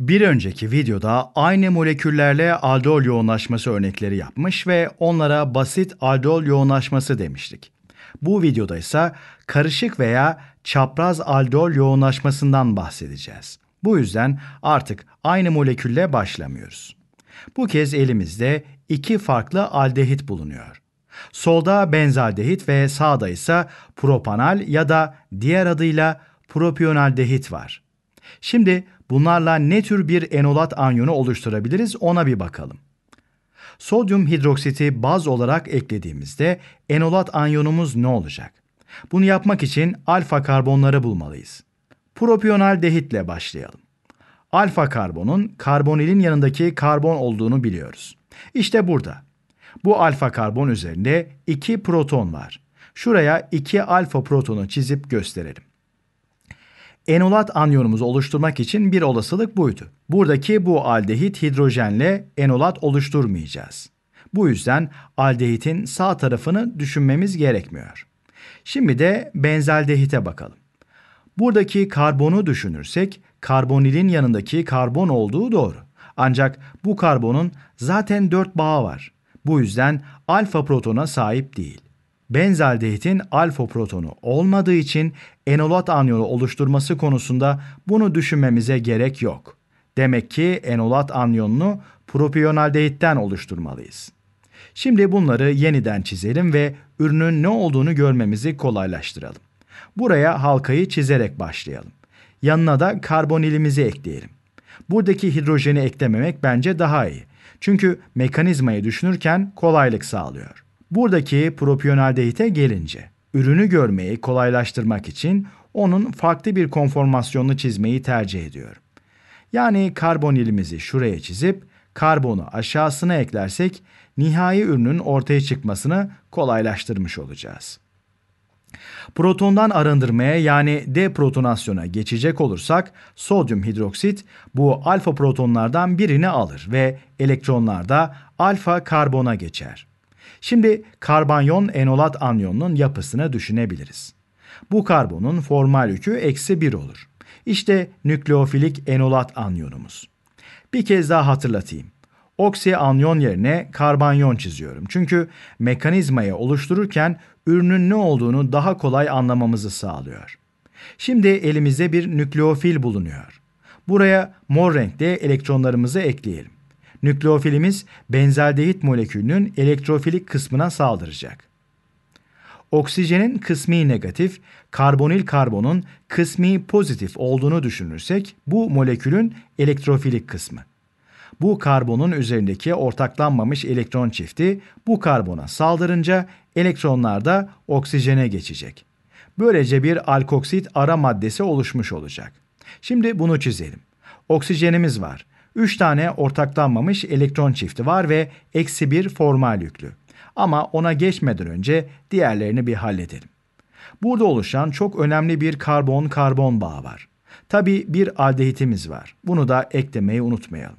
Bir önceki videoda aynı moleküllerle aldol yoğunlaşması örnekleri yapmış ve onlara basit aldol yoğunlaşması demiştik. Bu videoda ise karışık veya çapraz aldol yoğunlaşmasından bahsedeceğiz. Bu yüzden artık aynı molekülle başlamıyoruz. Bu kez elimizde iki farklı aldehit bulunuyor. Solda benzaldehit ve sağda ise propanal ya da diğer adıyla propionaldehit var. Şimdi bunlarla ne tür bir enolat anyonu oluşturabiliriz ona bir bakalım. Sodyum hidroksiti baz olarak eklediğimizde enolat anyonumuz ne olacak? Bunu yapmak için alfa karbonları bulmalıyız. Propiyonal dehitle başlayalım. Alfa karbonun karbonilin yanındaki karbon olduğunu biliyoruz. İşte burada. Bu alfa karbon üzerinde iki proton var. Şuraya iki alfa protonu çizip gösterelim enolat anyonumuzu oluşturmak için bir olasılık buydu. Buradaki bu aldehit hidrojenle enolat oluşturmayacağız. Bu yüzden aldehitin sağ tarafını düşünmemiz gerekmiyor. Şimdi de benzaldehite bakalım. Buradaki karbonu düşünürsek karbonilin yanındaki karbon olduğu doğru. Ancak bu karbonun zaten dört bağı var. Bu yüzden alfa protona sahip değil. Benzaldehitin alfa protonu olmadığı için enolat anyonu oluşturması konusunda bunu düşünmemize gerek yok. Demek ki enolat anyonunu propionaldehitten oluşturmalıyız. Şimdi bunları yeniden çizelim ve ürünün ne olduğunu görmemizi kolaylaştıralım. Buraya halkayı çizerek başlayalım. Yanına da karbonilimizi ekleyelim. Buradaki hidrojeni eklememek bence daha iyi. Çünkü mekanizmayı düşünürken kolaylık sağlıyor. Buradaki propiyonaldehite gelince, ürünü görmeyi kolaylaştırmak için onun farklı bir konformasyonunu çizmeyi tercih ediyorum. Yani karbonilimizi şuraya çizip karbonu aşağısına eklersek nihai ürünün ortaya çıkmasını kolaylaştırmış olacağız. Protondan arındırmaya yani deprotonasyona geçecek olursak sodyum hidroksit bu alfa protonlardan birini alır ve elektronlar da alfa karbona geçer. Şimdi karbanyon enolat anyonunun yapısını düşünebiliriz. Bu karbonun formal yükü eksi 1 olur. İşte nükleofilik enolat anyonumuz. Bir kez daha hatırlatayım. Oksi anyon yerine karbanyon çiziyorum. Çünkü mekanizmayı oluştururken ürünün ne olduğunu daha kolay anlamamızı sağlıyor. Şimdi elimizde bir nükleofil bulunuyor. Buraya mor renkte elektronlarımızı ekleyelim nükleofilimiz benzaldehit molekülünün elektrofilik kısmına saldıracak. Oksijenin kısmi negatif, karbonil karbonun kısmi pozitif olduğunu düşünürsek bu molekülün elektrofilik kısmı. Bu karbonun üzerindeki ortaklanmamış elektron çifti bu karbona saldırınca elektronlar da oksijene geçecek. Böylece bir alkoksit ara maddesi oluşmuş olacak. Şimdi bunu çizelim. Oksijenimiz var. 3 tane ortaklanmamış elektron çifti var ve eksi 1 formal yüklü. Ama ona geçmeden önce diğerlerini bir halledelim. Burada oluşan çok önemli bir karbon-karbon bağı var. Tabi bir aldehitimiz var. Bunu da eklemeyi unutmayalım.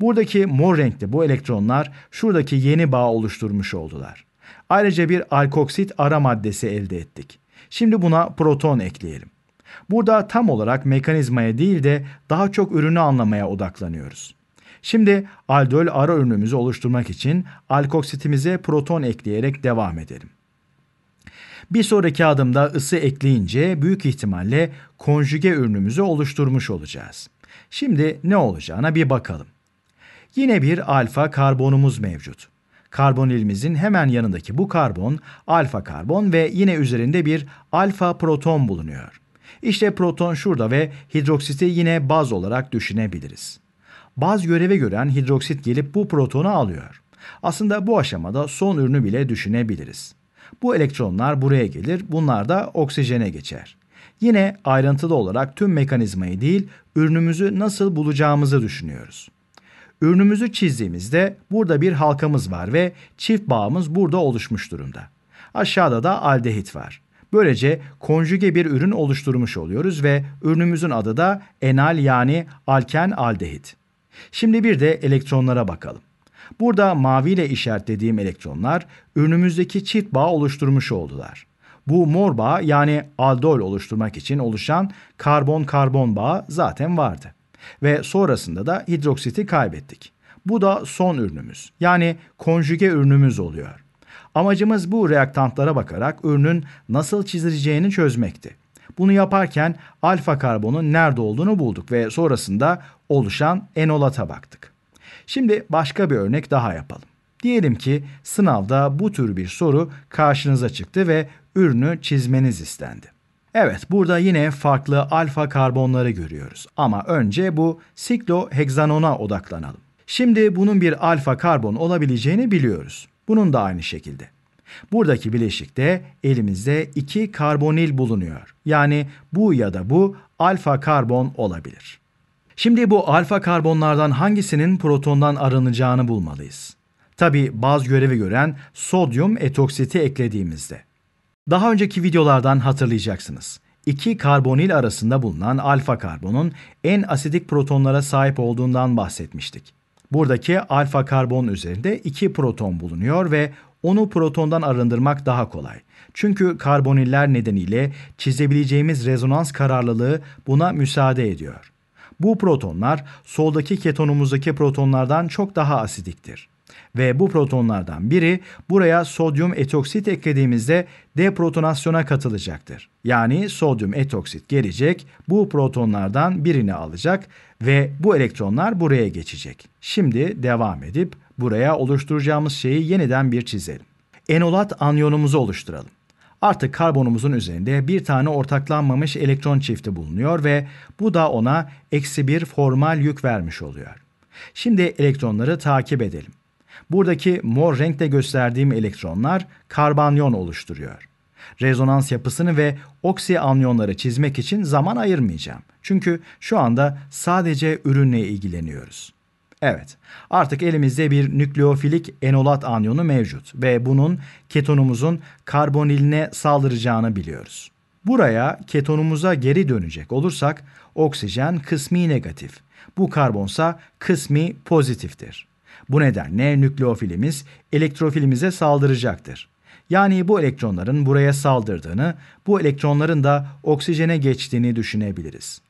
Buradaki mor renkli bu elektronlar şuradaki yeni bağ oluşturmuş oldular. Ayrıca bir alkoksit ara maddesi elde ettik. Şimdi buna proton ekleyelim. Burada tam olarak mekanizmaya değil de daha çok ürünü anlamaya odaklanıyoruz. Şimdi aldol ara ürünümüzü oluşturmak için alkoksitimize proton ekleyerek devam edelim. Bir sonraki adımda ısı ekleyince büyük ihtimalle konjüge ürünümüzü oluşturmuş olacağız. Şimdi ne olacağına bir bakalım. Yine bir alfa karbonumuz mevcut. Karbonilimizin hemen yanındaki bu karbon alfa karbon ve yine üzerinde bir alfa proton bulunuyor. İşte proton şurada ve hidroksiti yine baz olarak düşünebiliriz. Baz göreve gören hidroksit gelip bu protonu alıyor. Aslında bu aşamada son ürünü bile düşünebiliriz. Bu elektronlar buraya gelir, bunlar da oksijene geçer. Yine ayrıntılı olarak tüm mekanizmayı değil, ürünümüzü nasıl bulacağımızı düşünüyoruz. Ürünümüzü çizdiğimizde burada bir halkamız var ve çift bağımız burada oluşmuş durumda. Aşağıda da aldehit var. Böylece konjüge bir ürün oluşturmuş oluyoruz ve ürünümüzün adı da enal yani alken aldehit. Şimdi bir de elektronlara bakalım. Burada maviyle işaretlediğim elektronlar ürünümüzdeki çift bağ oluşturmuş oldular. Bu mor bağ yani aldol oluşturmak için oluşan karbon-karbon bağı zaten vardı. Ve sonrasında da hidroksiti kaybettik. Bu da son ürünümüz yani konjüge ürünümüz oluyor. Amacımız bu reaktantlara bakarak ürünün nasıl çizileceğini çözmekti. Bunu yaparken alfa karbonun nerede olduğunu bulduk ve sonrasında oluşan enolata baktık. Şimdi başka bir örnek daha yapalım. Diyelim ki sınavda bu tür bir soru karşınıza çıktı ve ürünü çizmeniz istendi. Evet burada yine farklı alfa karbonları görüyoruz ama önce bu sikloheksanona odaklanalım. Şimdi bunun bir alfa karbon olabileceğini biliyoruz. Bunun da aynı şekilde. Buradaki bileşikte elimizde iki karbonil bulunuyor. Yani bu ya da bu alfa karbon olabilir. Şimdi bu alfa karbonlardan hangisinin protondan arınacağını bulmalıyız. Tabi baz görevi gören sodyum etoksiti eklediğimizde. Daha önceki videolardan hatırlayacaksınız. İki karbonil arasında bulunan alfa karbonun en asidik protonlara sahip olduğundan bahsetmiştik. Buradaki alfa karbon üzerinde iki proton bulunuyor ve onu protondan arındırmak daha kolay. Çünkü karboniller nedeniyle çizebileceğimiz rezonans kararlılığı buna müsaade ediyor. Bu protonlar soldaki ketonumuzdaki protonlardan çok daha asidiktir. Ve bu protonlardan biri buraya sodyum etoksit eklediğimizde deprotonasyona katılacaktır. Yani sodyum etoksit gelecek, bu protonlardan birini alacak ve bu elektronlar buraya geçecek. Şimdi devam edip buraya oluşturacağımız şeyi yeniden bir çizelim. Enolat anyonumuzu oluşturalım. Artık karbonumuzun üzerinde bir tane ortaklanmamış elektron çifti bulunuyor ve bu da ona eksi bir formal yük vermiş oluyor. Şimdi elektronları takip edelim. Buradaki mor renkte gösterdiğim elektronlar karbanyon oluşturuyor. Rezonans yapısını ve oksianyonları çizmek için zaman ayırmayacağım. Çünkü şu anda sadece ürünle ilgileniyoruz. Evet, artık elimizde bir nükleofilik enolat anyonu mevcut ve bunun ketonumuzun karboniline saldıracağını biliyoruz. Buraya ketonumuza geri dönecek olursak oksijen kısmi negatif, bu karbonsa kısmi pozitiftir. Bu nedenle nükleofilimiz elektrofilimize saldıracaktır. Yani bu elektronların buraya saldırdığını, bu elektronların da oksijene geçtiğini düşünebiliriz.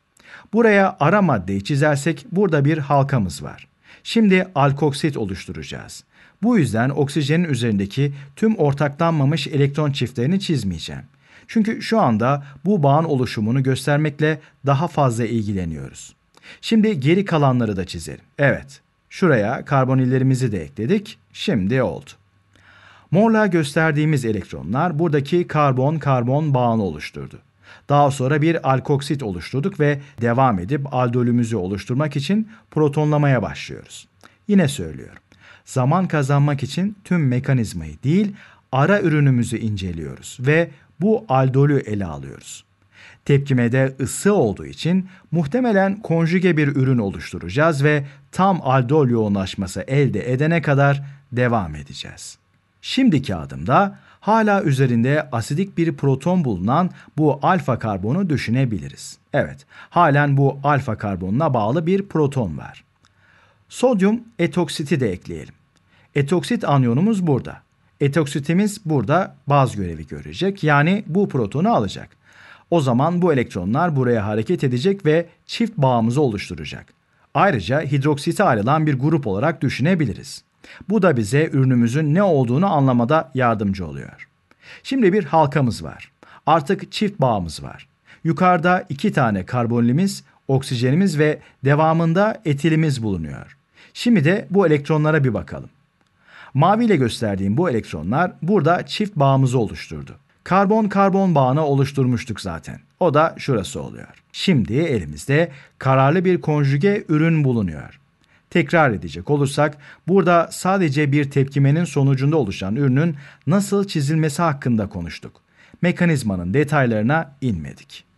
Buraya ara maddeyi çizersek burada bir halkamız var. Şimdi alkoksit oluşturacağız. Bu yüzden oksijenin üzerindeki tüm ortaklanmamış elektron çiftlerini çizmeyeceğim. Çünkü şu anda bu bağın oluşumunu göstermekle daha fazla ilgileniyoruz. Şimdi geri kalanları da çizelim. Evet, Şuraya karbonillerimizi de ekledik. Şimdi oldu. Morla gösterdiğimiz elektronlar buradaki karbon-karbon bağını oluşturdu. Daha sonra bir alkoksit oluşturduk ve devam edip aldolümüzü oluşturmak için protonlamaya başlıyoruz. Yine söylüyorum. Zaman kazanmak için tüm mekanizmayı değil, ara ürünümüzü inceliyoruz ve bu aldolü ele alıyoruz. Tepkimede ısı olduğu için muhtemelen konjüge bir ürün oluşturacağız ve tam aldol yoğunlaşması elde edene kadar devam edeceğiz. Şimdiki adımda hala üzerinde asidik bir proton bulunan bu alfa karbonu düşünebiliriz. Evet, halen bu alfa karbonuna bağlı bir proton var. Sodyum etoksiti de ekleyelim. Etoksit anyonumuz burada. Etoksitimiz burada baz görevi görecek yani bu protonu alacak. O zaman bu elektronlar buraya hareket edecek ve çift bağımızı oluşturacak. Ayrıca hidroksite ayrılan bir grup olarak düşünebiliriz. Bu da bize ürünümüzün ne olduğunu anlamada yardımcı oluyor. Şimdi bir halkamız var. Artık çift bağımız var. Yukarıda iki tane karbonlimiz, oksijenimiz ve devamında etilimiz bulunuyor. Şimdi de bu elektronlara bir bakalım. Mavi ile gösterdiğim bu elektronlar burada çift bağımızı oluşturdu karbon karbon bağını oluşturmuştuk zaten. O da şurası oluyor. Şimdi elimizde kararlı bir konjüge ürün bulunuyor. Tekrar edecek olursak burada sadece bir tepkimenin sonucunda oluşan ürünün nasıl çizilmesi hakkında konuştuk. Mekanizmanın detaylarına inmedik.